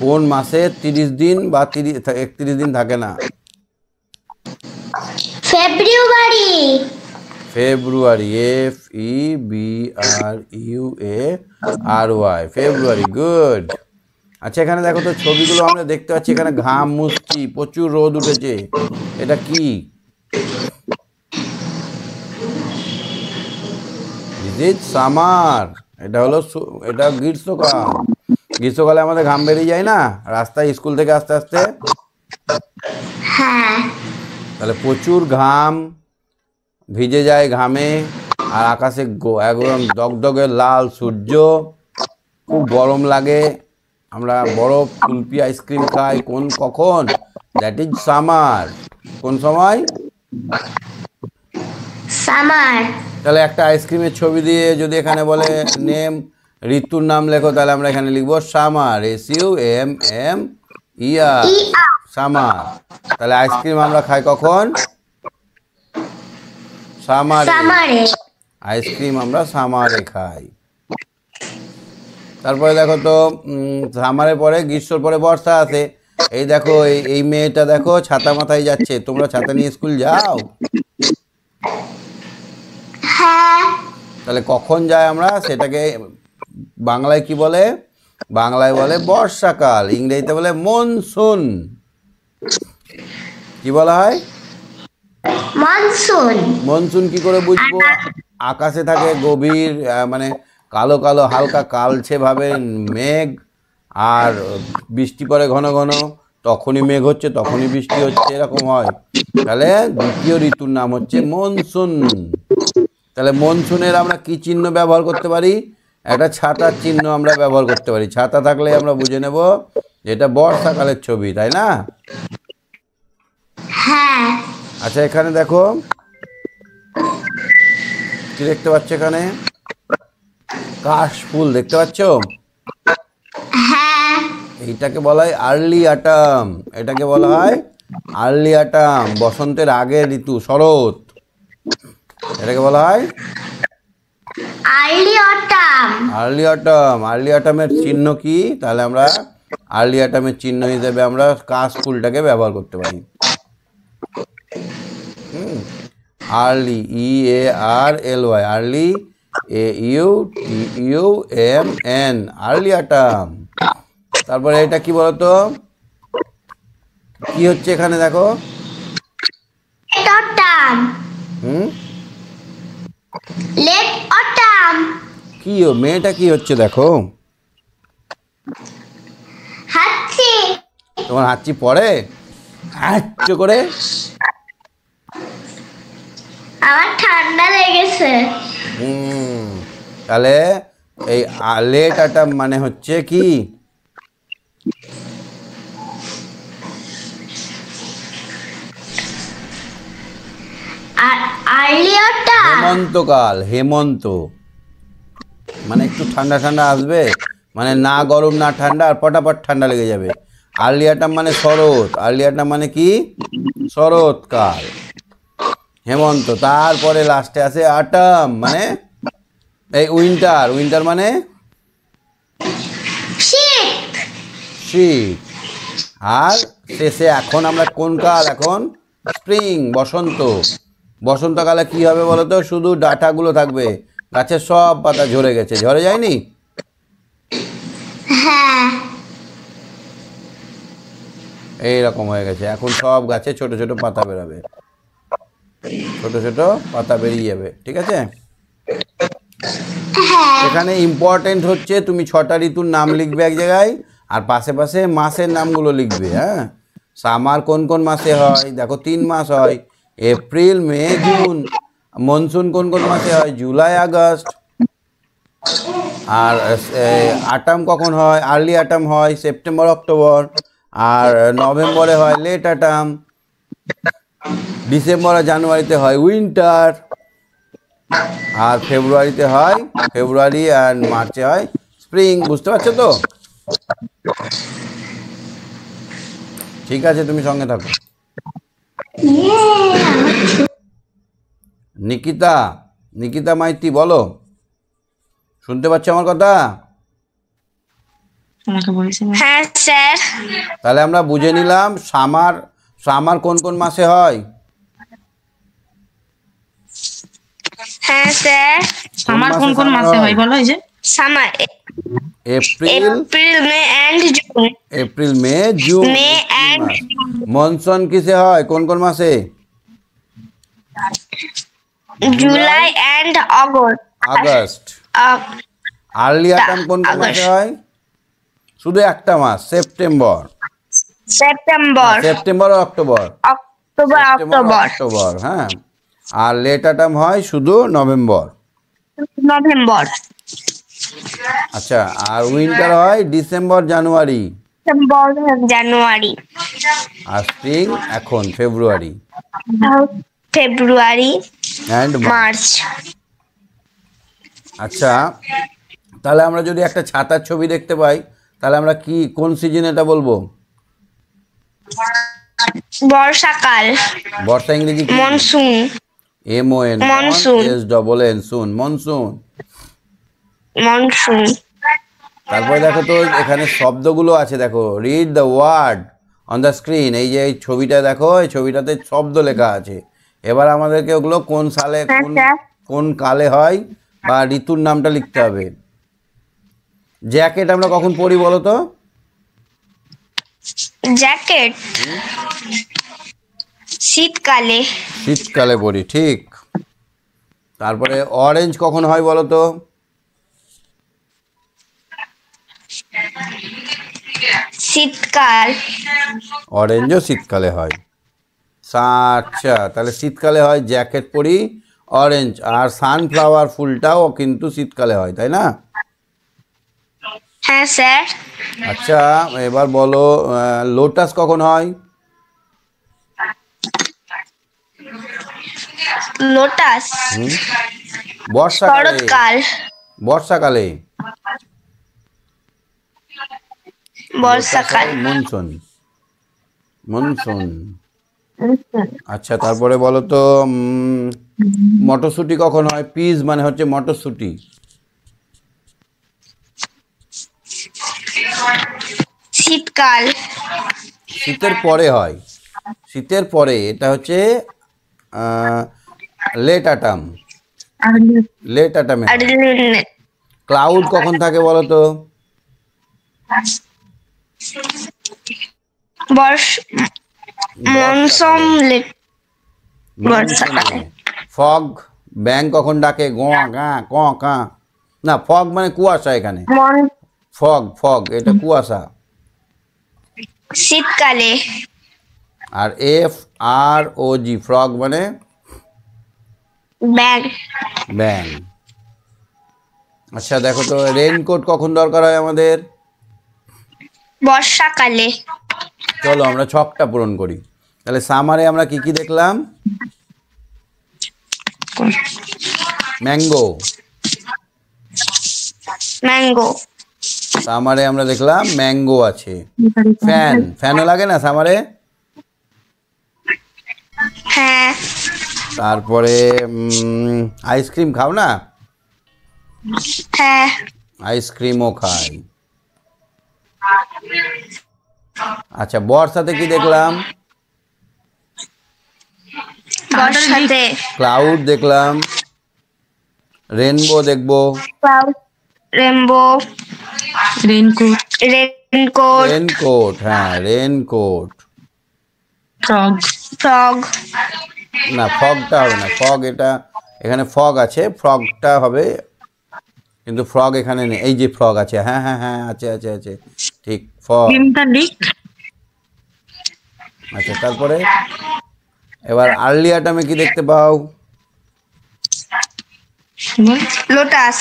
কোন মাসে 30 দিন বা 31 দিন থাকে না February February F E B R U A R Y February good আচ্ছা এখানে দেখো তো ছবিগুলো আমরা দেখতে পাচ্ছি এখানে ঘাম মুছছি প্রচুর রোদ উঠেছে এটা কি সামার এটা হলো এটা গ্রীষ্মকাল গ্রীষ্মকালে আমাদের ঘাম বেরিয়ে যায় না রাস্তায় স্কুল থেকে আস্তে আস্তে হ্যাঁ। তাহলে প্রচুর ঘাম ভিজে যায় ঘামে আর আকাশে একদম দগদগে লাল সূর্য খুব গরম লাগে আমরা বরফ কুলপি আইসক্রিম খাই কোন কখন দ্যাট ইজ সামার কোন সময় সামার তাহলে একটা আইসক্রিমের ছবি দিয়ে যদি এখানে বলে নেম ঋতুর নাম লেখো তাহলে আমরা এখানে লিখবো summer S U M M yeah summer তাহলে আইসক্রিম আমরা খাই কখন সামারে আইসক্রিম আমরা সামারে খাই তারপরে দেখো তো সামারের পরে গ্রীষ্মর পরে বর্ষা আছে এই দেখো এই মেয়েটা দেখো ছাতা মাথায় যাচ্ছে তোমরা ছাতা নিয়ে স্কুল যাও হ্যাঁ। তাহলে কখন যায় আমরা সেটাকে বাংলায় কি বলে বাংলায় বলে বর্ষাকাল ইংরেজিতে বলে মনসুন কি বলা হয় মনসুন মনসুন কি করে বুঝবো আকাশে থাকে গভীর মানে কালো কালো হালকা কালছে ভাবে মেঘ আর বৃষ্টি পড়ে ঘন ঘন তখনই মেঘ হচ্ছে তখনই বৃষ্টি হচ্ছে এরকম হয় তাহলে দ্বিতীয় ঋতুর নাম হচ্ছে মনসুন তাহলে মনসুনের আমরা কি চিহ্ন ব্যবহার করতে পারি একটা ছাতার চিহ্ন আমরা ব্যবহার করতে পারি ছাতা থাকলে আমরা বুঝে নেব এটা বর্ষাকালের ছবি তাই না হ্যাঁ। আচ্ছা এখানে দেখো কি দেখতে পাচ্ছ এখানে কাশ ফুল দেখতে পাচ্ছ হ্যাঁ। এইটাকে বলা হয় আর্লি আটাম এটাকে বলা হয় আর্লি আটাম বসন্তের আগের ঋতু শরৎ এটাকে বলা হয় early autumn early autumn early অটামের চিহ্ন কি তাহলে আমরা আর্লি অটামের চিহ্ন হিসেবে আমরা কাশ ফুলটাকে ব্যবহার করতে পারি early E A R L Y early A U T U M N early autumn তারপরে এটা কি বলতো কি হচ্ছে এখানে দেখো হুম লেট কি ও মেয়েটা কি হচ্ছে দেখো হাঁচি তোমার হাঁচি পড়ে হাঁচ করে আমার ঠান্ডা লেগেছে তাহলে এই আলেটাটা মানে হচ্ছে কি হেমন্তকাল হেমন্ত মানে একটু ঠান্ডা ঠান্ডা আসবে মানে না গরম না ঠান্ডা আর পটাপট ঠান্ডা লেগে যাবে আর্লি আটাম মানে শরৎ আর্লি আটাম মানে কি শরৎকাল হেমন্ত তারপরে লাস্টে আছে আটাম মানে এই উইন্টার উইন্টার মানে শীত আর শেষে এখন আমরা কোন কাল এখন স্প্রিং বসন্ত বসন্তকালে কি হবে বলতো শুধু ডাটাগুলো থাকবে গাছের সব পাতা ঝরে গেছে ঝরে যায়নি হ্যাঁ। এইরকম হয়ে গেছে এখন সব গাছে ছোট ছোট পাতা বেরোবে ছোট ছোট পাতা বেরিয়ে যাবে ঠিক আছে হ্যাঁ। এখানে ইম্পর্টেন্ট হচ্ছে তুমি ছটা ঋতুর নাম লিখবে এক জায়গায় আর পাশে পাশে মাসের নামগুলো লিখবে হ্যাঁ সামার কোন কোন মাসে হয় দেখো তিন মাস হয় এপ্রিল মে জুন মনসুন কোন কোন মাসে হয় জুলাই আগস্ট আর আটাম কখন হয় আর্লি আটাম হয় সেপ্টেম্বর অক্টোবর আর নভেম্বরে হয় লেট আটাম ডিসেম্বর আর জানুয়ারিতে হয় উইন্টার আর ফেব্রুয়ারিতে হয় ফেব্রুয়ারি আর মার্চে হয় স্প্রিং বুঝতে পারছো তো ঠিক আছে তুমি সঙ্গে থাকো ইয়ে, নিকিতা নিকিতা মাইতি বলো শুনতে পাচ্ছ আমার কথা হ্যাঁ, তাহলে আমরা বুঝে নিলাম সামার সামার কোন কোন মাসে হয় হ্যাঁ কোন কোন April April May June May monsoon কিসে হয় কোন কোন মাসে July and August August early autumn কোন কোন মাসে হয় শুধু একটা মাস September September September October October October October হ্যাঁ আর লেট আটাম হয় শুধু নভেম্বর নভেম্বর আচ্ছা আর উইন্টার হয় ডিসেম্বর জানুয়ারি জানুয়ারি আর স্প্রিং এখন ফেব্রুয়ারি ফেব্রুয়ারি অ্যান্ড মার্চ আচ্ছা তাহলে আমরা যদি একটা ছাতার ছবি দেখতে পাই তাহলে আমরা কি কোন সিজন এটা বলবো বর্ষাকাল বর্ষা ইংরেজি monsoon M O N monsoon S double N soon monsoon monsoon তারপর দেখো তো এখানে শব্দগুলো আছে দেখো read the word on the screen এই যে এই ছবিটা দেখো এই ছবিটাতে শব্দ লেখা আছে এবার আমাদেরকে ওগুলো কোন সালে হ্যাঁ, কোন কোন কালে হয় বা ঋতুর নামটা লিখতে হবে জ্যাকেট আমরা কখন পরি বলো তো জ্যাকেট শীতকালে শীতকালে পরি ঠিক তারপরে অরেঞ্জ কখন হয় বলো তো শীতকাল অরেঞ্জও শীতকালে হয় আচ্ছা তাহলে শীতকালে হয় জ্যাকেট পরি অরেঞ্জ আর সানফ্লাওয়ার ফুলটাও কিন্তু শীতকালে হয় তাই না হ্যাঁ স্যার আচ্ছা এবার বলো লোটাস কখন হয় লোটাস বর্ষাকালে বর্ষাকালে বর্ষাকাল মনসুন মনসুন আচ্ছা তারপরে বলো তো মটরশুটি কখন হয় পিস মানে হচ্ছে মটরশুটি শীতকাল শীতের পরে হয় শীতের পরে এটা হচ্ছে লেট আটাম লেট আটামে ক্লাউড কখন থাকে বলো তো বর্ষ ফগ ব্যাং কখন ডাকে গোয়া গা ক কা না ফগ মানে কুয়াশা এখানে ফগ ফগ এটা কুয়াশা শীতকালে আর এফ আর ও জি ফ্রগ মানে ব্যাং ব্যাং আচ্ছা দেখো তো রেনকোট কখন দরকার হয় আমাদের বর্ষাকালে চলো আমরা ছকটা পূরণ করি তাহলে সামারে আমরা কি কি দেখলাম ম্যাঙ্গো ম্যাঙ্গো সামারে আমরা দেখলাম ম্যাঙ্গো আছে ফ্যান ফ্যানও লাগে না সামারে হ্যাঁ তারপরে আইসক্রিম খাও না হ্যাঁ আইসক্রিমও খাই আচ্ছা বর্ষাতে কি দেখলাম ক্লাউড দেখলাম রেনবো দেখবো রেনবো রেনকোট রেনকোট রেনকোট হ্যাঁ রেনকোট ফগ ফ্রগ না ফগটা হবে না ফগ এটা এখানে ফগ আছে ফ্রগটা হবে কিন্তু ফ্রগ এখানে নেই এই যে ফ্রগ আছে হ্যাঁ হ্যাঁ হ্যাঁ আছে আছে আছে ঠিক ফগ আচ্ছা তারপরে এবার আর্লি আটামে কি দেখতে পাও লোটাস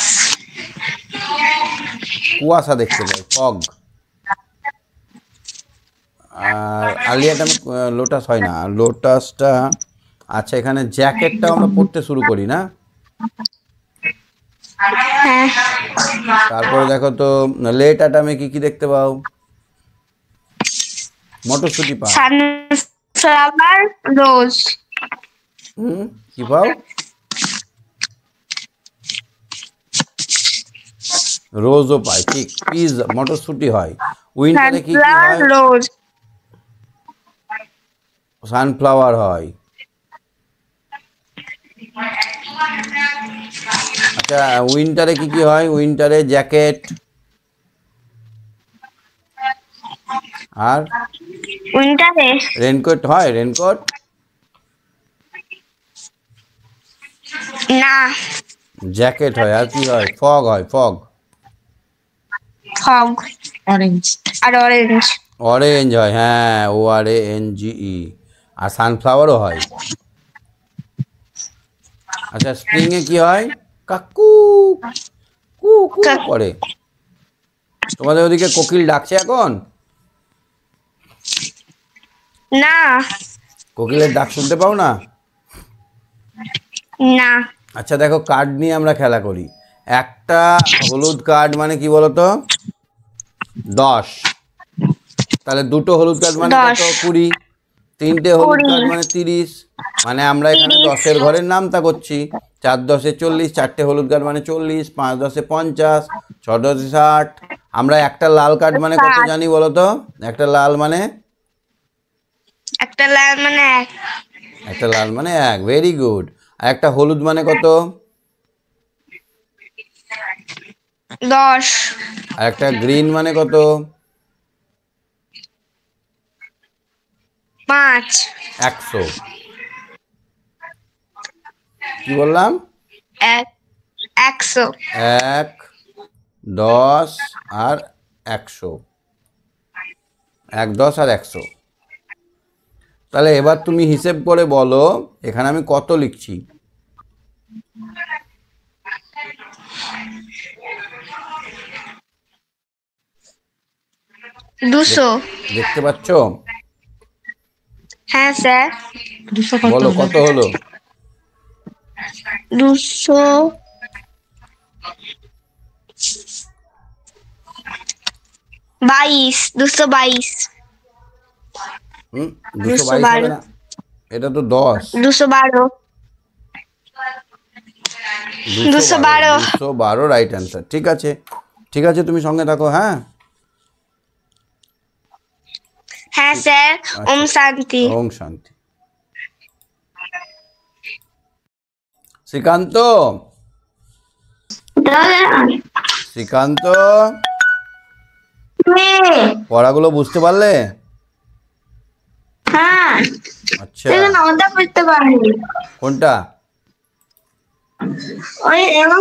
কুয়াশা দেখতে পাই ফগ আর আর্লি আটামে লোটাস হয় না লোটাসটা আচ্ছা এখানে জ্যাকেটটা আমরা পড়তে শুরু করি না হ্যাঁ। তারপরে দেখো তো লেট আটামে কি কি দেখতে পাও মটরশুটি পাও Flower rose. হুম রোজও পায় ঠিক পিস মটরশুটি হয় উইন্টারে কি হয় সানফ্লাওয়ার হয় আচ্ছা উইন্টারে কি কি হয় উইন্টারে জ্যাকেট আর উইন্টারে রেনকোট হয় রেনকোট না জ্যাকেট হয় আর কি হয় ফগ হয় ফগ ফগ অরেঞ্জ আর অরেঞ্জ অরেঞ্জ হয় হ্যাঁ ও e। R A N G ই আর সানফ্লাওয়ারও হয় আচ্ছা স্প্রিংয়ে কি হয় কাকু কু কু করে তোমাদের ওদিকে কোকিল ডাকছে এখন না কোকিলের ডাক শুনতে পাও না না আচ্ছা দেখো কার্ড নিয়ে আমরা খেলা করি একটা হলুদ কার্ড মানে কি বলতো দশ তাহলে দুটো হলুদ কার্ড মানে কুড়ি তিনটে হলুদ কার্ড মানে তিরিশ মানে আমরা এখানে দশের ঘরের তা করছি চার দশে চল্লিশ চারটে হলুদ কার্ড মানে চল্লিশ পাঁচ দশে পঞ্চাশ ছ দশে ষাট আমরা একটা লাল কার্ড মানে কত জানি বলতো একটা লাল মানে একটা লাল মানে এক একটা লাল মানে এক ভেরি গুড আর একটা হলুদ মানে কত দশ আর একটা গ্রিন মানে কত পাঁচ একশো কি বললাম একশো এক দশ আর একশো এক দশ আর একশো তাহলে এবার তুমি হিসেব করে বলো এখানে আমি কত লিখছি দেখতে পাচ্ছ হ্যাঁ স্যার বলো কত হলো দুশো বাইশ দুশো বাইশ এটা তো দশ দুশো বারো বারো বারো রাইট ঠিক আছে ঠিক আছে তুমি সঙ্গে থাকো হ্যাঁ হ্যাঁ আচ্ছা। শ্রীকান্ত শ্রীকান্ত পড়াগুলো বুঝতে পারলে আচ্ছা। হ্যাঁ?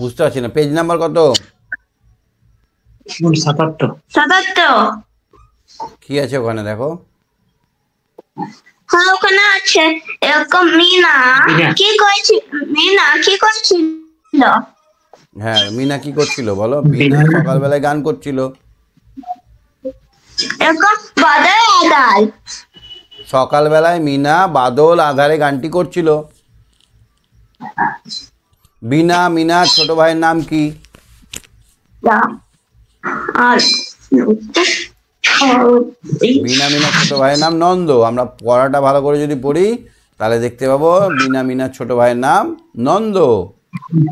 বুঝতে পারছি না পেজ নাম্বার কত সাতাত্তর কি আছে ওখানে দেখো হ্যাঁ ওখানে আছে এরকম মিনা কি করেছি মিনা কি করেছিল হ্যাঁ মিনা কি করছিল বলো মিনা সকালবেলায় গান করছিল সকালবেলায় মিনা বাদল আধারে গানটি করছিল বিনা মিনা ছোট ভাইয়ের নাম কি বিনা মিনা ছোট ভাইয়ের নাম নন্দ আমরা পড়াটা ভালো করে যদি পড়ি তাহলে দেখতে পাবো বিনা মিনা ছোট ভাইয়ের নাম নন্দ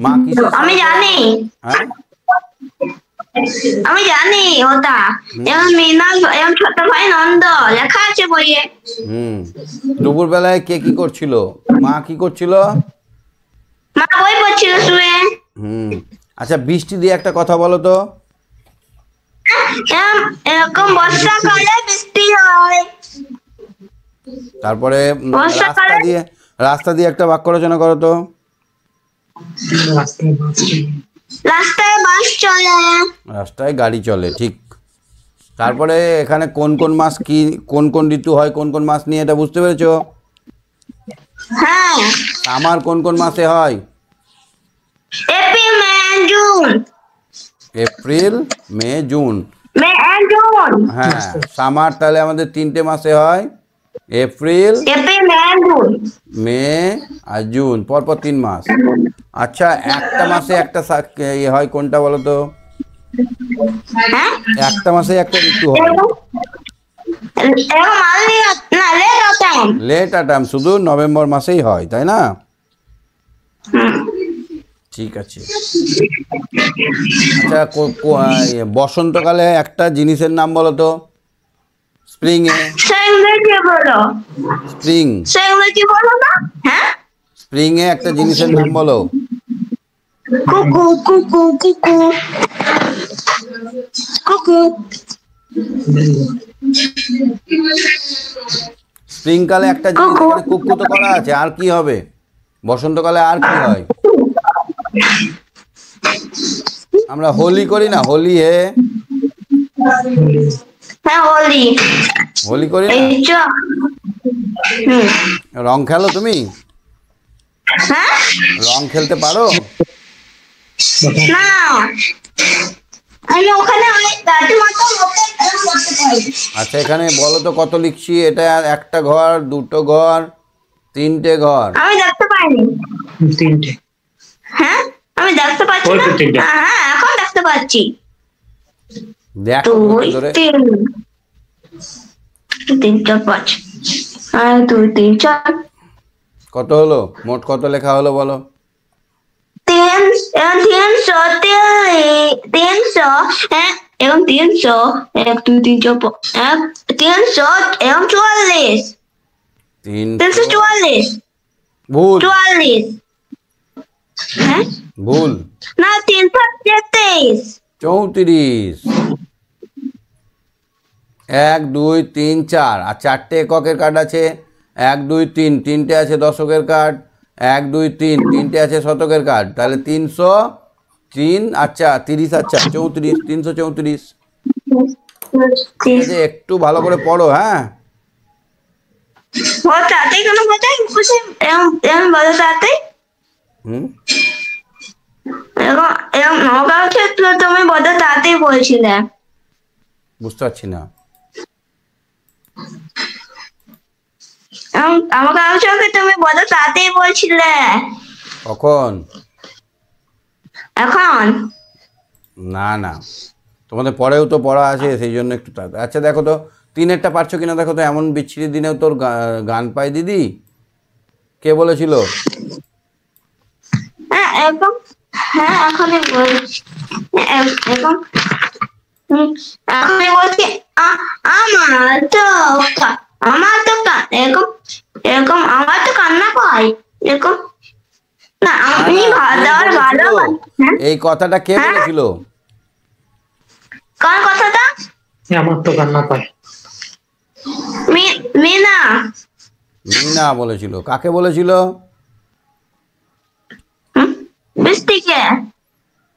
মা কি আমি জানি হ্যাঁ? আমি জানি ওটা ছোট ভাই নন্দ লেখা আছে বইয়ে হুম দুপুর বেলায় কে কি করছিল মা কি করছিল মা বই পড়ছিল শুয়ে হুম আচ্ছা বৃষ্টি দিয়ে একটা কথা বলো তো এরকম বর্ষাকালে বৃষ্টি হয় তারপরে রাস্তা দিয়ে রাস্তা দিয়ে একটা বাক্য রচনা করো তো রাস্তায় গাড়ি চলে ঠিক তারপরে এখানে কোন কোন মাস কি কোন কোন ঋতু হয় কোন কোন মাস নিয়ে এটা বুঝতে পেরেছ হ্যাঁ। আমার কোন কোন মাসে হয় April May June May June হ্যাঁ সামার তাহলে আমাদের তিনটে মাসে হয় এপ্রিল মে আর জুন পরপর তিন মাস আচ্ছা একটা মাসে একটা ইয়ে হয় কোনটা বলো তো হ্যাঁ? একটা মাসে একটা ঋতু হয় লেট আটাম শুধু নভেম্বর মাসেই হয় তাই না ঠিক আছে আচ্ছা বসন্তকালে একটা জিনিসের নাম বলো তো স্প্রিং এ সাংলাকে বলো স্প্রিং সাংলাকে বলো না হ্যাঁ স্প্রিং এ একটা জিনিসের নাম বলো কুকু কুকু কুকু কুকু স্প্রিং কালে একটা জিনিস কুকু তো করা আছে আর কি হবে বসন্তকালে আর কি হয় আমরা হোলি করি না হোলি হে হ্যাঁ হোলি হোলি করি রং খেলো তুমি হ্যাঁ রং খেলতে পারো না আমি ওখানে আচ্ছা এখানে বলো তো কত লিখছি এটা একটা ঘর দুটো ঘর তিনটে ঘর আমি দেখতে পাইনি তিনটে হ্যাঁ আমি দেখতে পাচ্ছি না হ্যাঁ, হ্যাঁ এখন দেখতে পাচ্ছি দেখো কত হলো মোট কত লেখা হলো বলো তিনশো তিনশো তিনশো এবং চুয়াল্লিশ তিনশো চুয়াল্লিশ ভুল চুয়াল্লিশ হ্যাঁ? ভুল না তিনশো তেত্রিশ চৌত্রিশ এক দুই তিন চার আর চারটে এককের কার্ড আছে এক দুই তিন তিনটে আছে দশকের কার্ড এক দুই তিন তিনটে আছে শতকের কার্ড তাহলে তিনশো তিন আচ্ছা তিরিশ আচ্ছা চৌত্রিশ তিনশো চৌত্রিশ একটু ভালো করে পড়ো হ্যাঁ, হ্যাঁ হুম তুমি বোধহয় তাতেই বলছিলে বুঝতে পারছি না না তোমাদের পরেও তো পড়া আছে সেই জন্য একটু আচ্ছা দেখো তো টা পারছো কিনা দেখো তো এমন বিচ্ছিরি দিনেও তোর গান পাই দিদি কে বলেছিল হ্যাঁ একদম হ্যাঁ এখনই বলছি এখন এখনই বলছি আমার তো আমার তো এরকম এরকম আমার তো কান্না এরকম না ভালো ভালো হ্যাঁ? এই কথাটা কে হ্যাঁ? বলেছিল কার কথাটা আমার তো কান্না পায় মিনা মিনা বলেছিল কাকে বলেছিল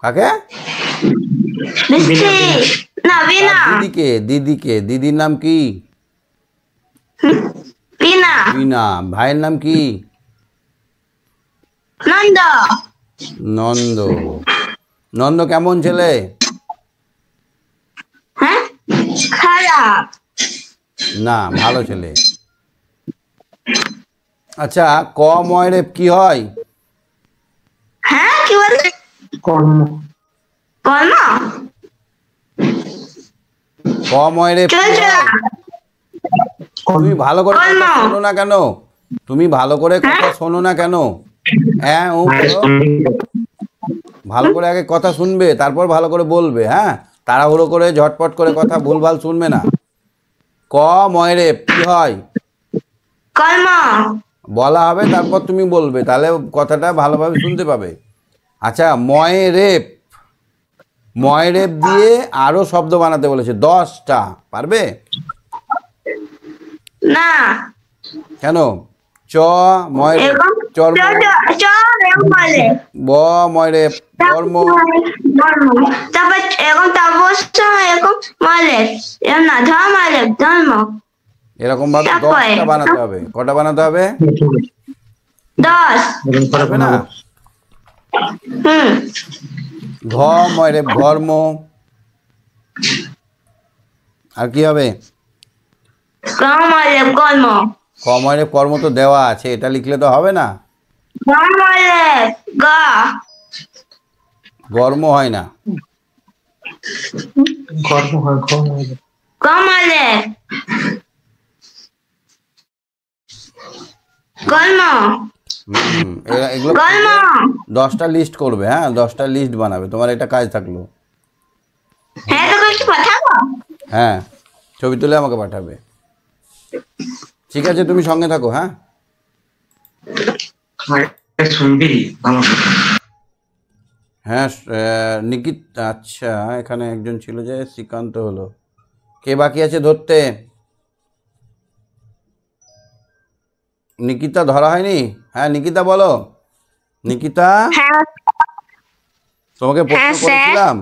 কাকে দিদির নাম কি ভাইয়ের নাম কি নন্দ নন্দ নন্দ কেমন ছেলে হ্যাঁ? না ভালো ছেলে আচ্ছা ক ময়রেব কি হয় হ্যাঁ কি কর্ম কর্ম রে তুমি ভালো করে শোনো না কেন তুমি ভালো করে হ্যাঁ? কথা শোনো না কেন হ্যাঁ ও ভালো করে আগে কথা শুনবে তারপর ভালো করে বলবে হ্যাঁ তাড়াহুড়ো করে ঝটপট করে কথা ভুলভাল শুনবে না ক ময়রে কি হয় কর্ম বলা হবে তারপর তুমি বলবে তাহলে কথাটা ভালোভাবে শুনতে পাবে আচ্ছা ময় রেপ ময় রেপ দিয়ে আরো শব্দ বানাতে বলেছে দশটা পারবে না কেন চ ময় রেপ চর্ম ব ময় রেপ ধর্ম তারপর এরকম তাপস এরকম ময় রেপ না ধর্ম রেপ ধর্ম এরকম ভাবে দশটা বানাতে হবে কটা বানাতে হবে দশ না ঘম রে ঘর্ম আর কি হবে কর্ম কর্ম তো দেওয়া আছে এটা লিখলে তো হবে না গর্ম হয় না কর্ম হয় কম হয় দশটা লিস্ট করবে হ্যাঁ দশটা লিস্ট বানাবে তোমার এটা কাজ থাকলো হ্যাঁ, হ্যাঁ ছবি তুলে আমাকে পাঠাবে ঠিক আছে তুমি সঙ্গে থাকো হ্যাঁ হ্যাঁ, হ্যাঁ নিকিত আচ্ছা এখানে একজন ছিল যে শ্রীকান্ত হলো কে বাকি আছে ধরতে নিকিতা ধরা হয়নি হ্যাঁ নিকিতা বলো নিকিতা হ্যাঁ, তোমাকে প্রশ্ন হ্যাঁ, করেছিলাম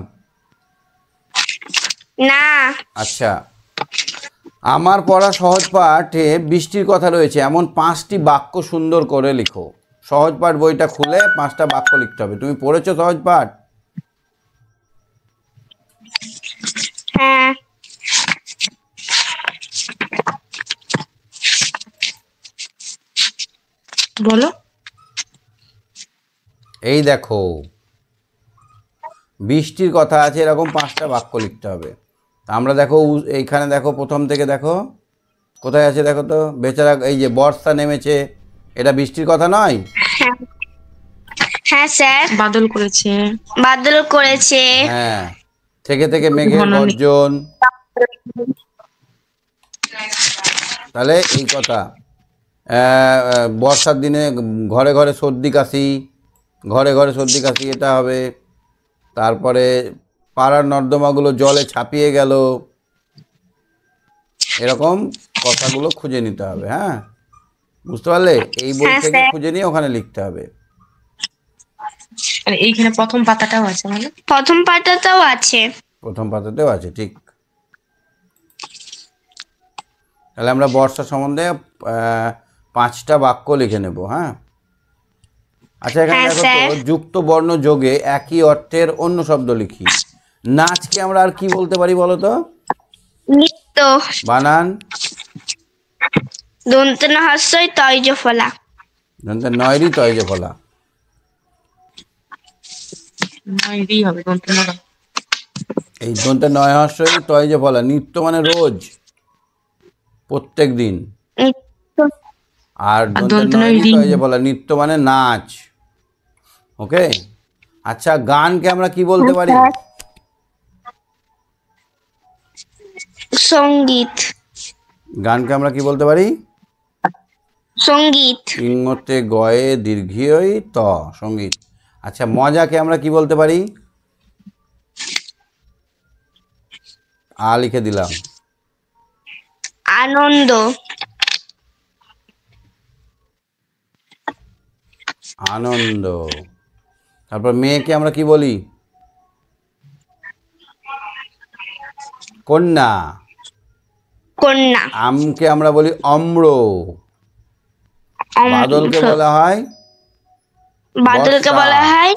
না আচ্ছা আমার পড়া সহজ পাঠে বৃষ্টির কথা রয়েছে এমন পাঁচটি বাক্য সুন্দর করে লিখো সহজ পাঠ বইটা খুলে পাঁচটা বাক্য লিখতে হবে তুমি পড়েছো সহজ পাঠ হ্যাঁ বলো এই দেখো বৃষ্টির কথা আছে এরকম পাঁচটা বাক্য লিখতে হবে আমরা দেখো এইখানে দেখো প্রথম থেকে দেখো কোথায় আছে দেখো তো বেচারা এই যে বর্ষা নেমেছে এটা বৃষ্টির কথা নয় হ্যাঁ, হ্যাঁ স্যার বাদল করেছে বাদল করেছে হ্যাঁ থেকে থেকে মেঘের গর্জন তাহলে এই কথা বর্ষার দিনে ঘরে ঘরে সর্দি কাশি ঘরে ঘরে সর্দি কাশি এটা হবে তারপরে পাড়ার নর্দমাগুলো জলে ছাপিয়ে গেল এরকম কথাগুলো খুঁজে নিতে হবে হ্যাঁ বুঝতে পারলে এই বই হ্যাঁ, থেকে খুঁজে নিয়ে ওখানে লিখতে হবে এইখানে প্রথম পাতাটাও আছে মানে প্রথম পাতাটাও আছে প্রথম পাতাতেও আছে ঠিক তাহলে আমরা বর্ষা সম্বন্ধে পাঁচটা বাক্য লিখে নেব হ্যাঁ আচ্ছা এখানে হ্যাঁ, দেখো যুক্ত বর্ণ যোগে একই অর্থের অন্য শব্দ লিখি নাচকে আমরা আর কি বলতে পারি বলো তো নৃত্য বানান ফলা এই নয় ফলা নৃত্য মানে রোজ প্রত্যেক দিন আর যে বলে নৃত্য মানে নাচ ওকে আচ্ছা গানকে আমরা কি বলতে আচ্ছা। পারি সঙ্গীত গানকে আমরা কি বলতে পারি সঙ্গীত ইঙ্গতে গয়ে দীর্ঘই ত সঙ্গীত আচ্ছা মজাকে আমরা কি বলতে পারি আ লিখে দিলাম আনন্দ আনন্দ তারপর মেয়েকে আমরা কি বলি কন্যা কন্যা আমকে আমরা বলি অম্র বাদলকে বলা হয় বাদলকে বলা হয়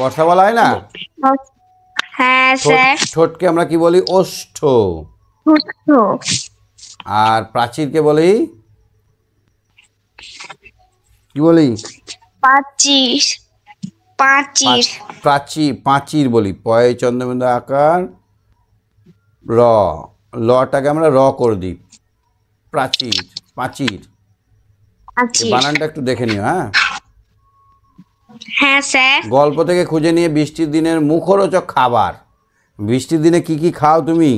বর্ষা বলা হয় না ছোটকে হ্যাঁ, ঠোঁটকে আমরা কি বলি ওষ্ঠ আর প্রাচীরকে বলি কি বলি পাঁচির পাঁচির প্রাচীর পাঁচির বলি পয় চন্দ্রবিন্দু আকার র লটাকে আমরা র করে দিই প্রাচীর পাঁচির বানানটা একটু দেখে নিও হ্যাঁ হ্যাঁ স্যার গল্প থেকে খুঁজে নিয়ে বৃষ্টির দিনের মুখরোচক খাবার বৃষ্টির দিনে কি কি খাও তুমি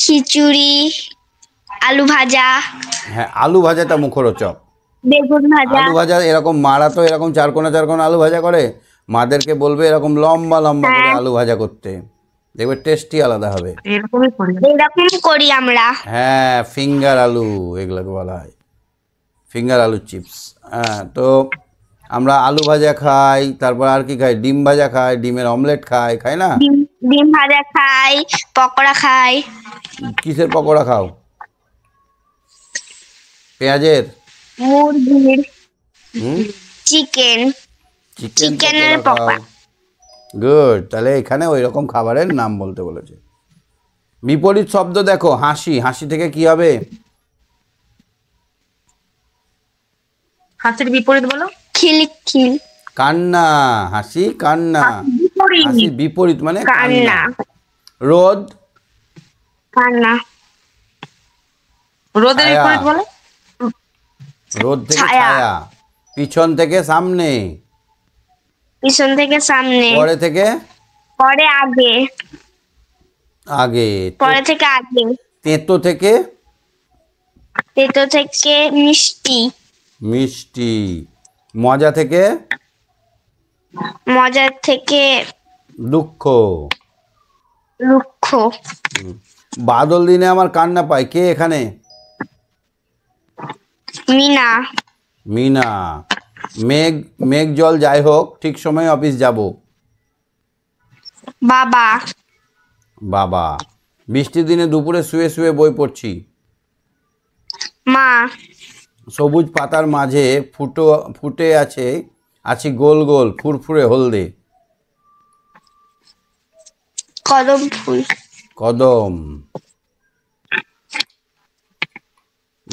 খিচুড়ি আলু ভাজা হ্যাঁ আলু ভাজাটা মুখরোচক বেগুন ভাজা আলু ভাজা এরকম মারা তো এরকম চার চারকোনা আলু ভাজা করে মাদেরকে বলবে এরকম লম্বা লম্বা করে হ্যাঁ। আলু ভাজা করতে দেখবে টেস্টি আলাদা হবে এরকমই করি এরকম করি আমরা হ্যাঁ ফিঙ্গার আলু এগুলোকে বলা হয় ফিঙ্গার আলু চিপস হ্যাঁ তো আমরা আলু ভাজা খাই তারপর আর কি খাই ডিম ভাজা খাই ডিমের অমলেট খাই খাই না ডিম ভাজা খাই পকোড়া খাই কিসের পকোড়া খাও পেঁয়াজের মুরগির চিকেন চিকেনের পকোড়া গুড তাহলে এখানে ওই রকম খাবারের নাম বলতে বলেছে বিপরীত শব্দ দেখো হাসি হাসি থেকে কি হবে হাসির বিপরীত বলো খিলখিল কান্না হাসি কান্না হাসি বিপরীত মানে কান্না রোদ কান্না রোদের বিপরীত বলো রোদ থেকে ছায়া পিছন থেকে সামনে পিছন থেকে সামনে পরে থেকে পরে আগে আগে পরে থেকে আগে তেতো থেকে তেতো থেকে মিষ্টি মিষ্টি মজা থেকে মজা থেকে দুঃখ দুঃখ বাদল দিনে আমার কান্না পায় কে এখানে মিনা মিনা মেঘ মেঘ জল যাই হোক ঠিক সময় অফিস যাব বাবা বাবা বৃষ্টির দিনে দুপুরে শুয়ে শুয়ে বই পড়ছি মা সবুজ পাতার মাঝে ফুটো ফুটে আছে আছি গোল গোল ফুরফুরে হলদে কদম ফুল কদম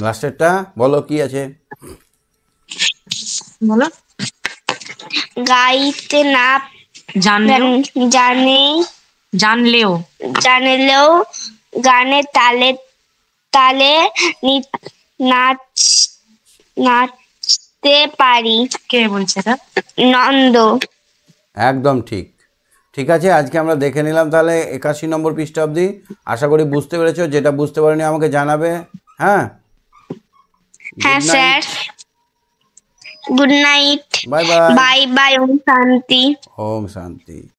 লাস্টেরটা বলো কি আছে বলো গাইতে না জানলে জানে জানলেও জানলেও গানে তালে তালে নাচ নাচতে পারি কে বলছে এটা নন্দ একদম ঠিক ঠিক আছে আজকে আমরা দেখে নিলাম তাহলে একাশি নম্বর পৃষ্ঠ অব্দি আশা করি বুঝতে পেরেছো যেটা বুঝতে পারিনি আমাকে জানাবে হ্যাঁ हाँ sir good night bye bye bye bye ओम शांति ओम शांति